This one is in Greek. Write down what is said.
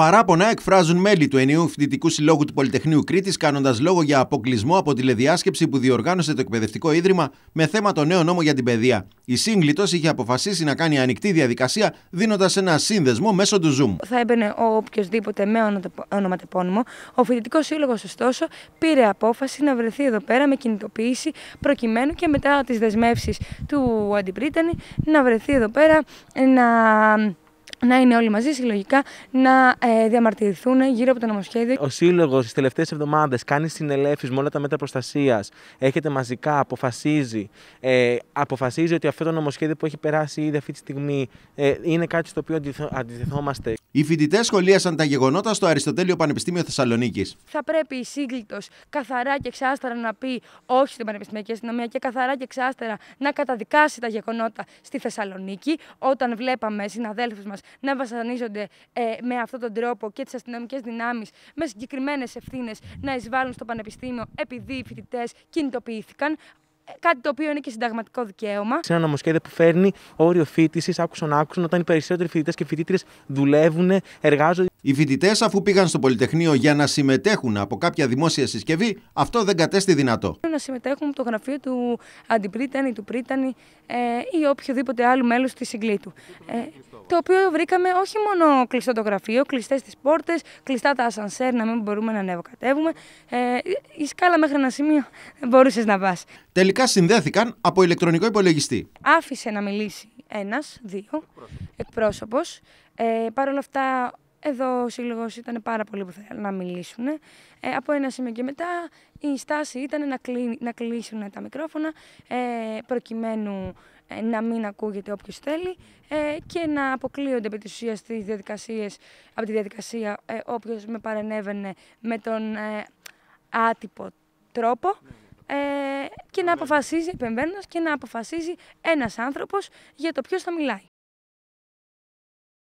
Παράπονα εκφράζουν μέλη του ενιού φοιτητικού συλλόγου του Πολυτεχνείου Κρήτης, κάνοντας λόγο για αποκλεισμό από τηλεδιάσκεψη που διοργάνωσε το εκπαιδευτικό ίδρυμα με θέμα το νέο νόμο για την παιδεία. Η σύγκλιτο είχε αποφασίσει να κάνει ανοιχτή διαδικασία, δίνοντας ένα σύνδεσμο μέσω του Zoom. Θα έμπαινε ο οποιοδήποτε με ονοματεπώνυμο. Ο φοιτητικός σύλλογος, ωστόσο, πήρε απόφαση να βρεθεί εδώ πέρα με κινητοποίηση, προκειμένου και μετά τις δεσμεύσεις του Αντιπρίτανη να βρεθεί εδώ πέρα να να είναι όλοι μαζί συλλογικά, να ε, διαμαρτυρηθούν γύρω από το νομοσχέδιο. Ο Σύλλογος τις τελευταίες εβδομάδες κάνει συνελεύσει με όλα τα μέτρα προστασίας. Έχετε μαζικά, αποφασίζει. Ε, αποφασίζει ότι αυτό το νομοσχέδιο που έχει περάσει ήδη αυτή τη στιγμή ε, είναι κάτι στο οποίο αντιθεθόμαστε. Οι φοιτητές σχολίασαν τα γεγονότα στο Αριστοτέλειο Πανεπιστήμιο Θεσσαλονίκης. Θα πρέπει η σύγκλιτο καθαρά και εξάστερα να πει όχι στην Πανεπιστημιακή Αστυνομία και καθαρά και εξάστερα να καταδικάσει τα γεγονότα στη Θεσσαλονίκη όταν βλέπαμε συναδέλφους μας να βασανίζονται ε, με αυτόν τον τρόπο και τις αστυνομικές δυνάμεις με συγκεκριμένες ευθύνες να εισβάλλουν στο πανεπιστήμιο επειδή οι φοιτητές κινητοποιήθηκαν ε, κάτι το οποίο είναι και συνταγματικό δικαίωμα. Σε ένα νομοσχέδιο που φέρνει όριο φίτηση, άκουσαν άκουσαν, όταν οι περισσότεροι φοιτητές και φοιτήτρε δουλεύουν, εργάζονται. Οι φοιτητές, αφού πήγαν στο Πολυτεχνείο για να συμμετέχουν από κάποια δημόσια συσκευή, αυτό δεν κατέστη δυνατό. Να συμμετέχουν από το γραφείο του Αντιπρίτανη, του Πρίτανη ε, ή οποιοδήποτε άλλου μέλους της συγκλήτου. Ε, το οποίο βρήκαμε όχι μόνο κλειστό το γραφείο, κλειστές τις πόρτες, κλειστά τα ασανσέρ να μην μπορούμε να ανεβοκατεύουμε. Ε, η σκάλα μέχρι ένα σημείο μπορούσες να πας. Τελικά συνδέθηκαν από ηλεκτρονικό υπολογιστή. Άφησε να μιλήσει ένας, δύο εκπρόσωπος. Ε, όλα αυτά, εδώ ο σύλλογος ήταν πάρα πολύ που θέλουν να μιλήσουν. Ε, από ένα σημείο και μετά η στάση ήταν να, να κλείσουν τα μικρόφωνα ε, προκειμένου ε, να μην ακούγεται όποιος θέλει ε, και να αποκλείονται επί της ουσίας από τη διαδικασία ε, όποιος με παρενέβαινε με τον ε, άτυπο τρόπο. και να αποφασίζει, επεμβαίνοντας, και να αποφασίζει ένας άνθρωπος για το ποιος θα μιλάει.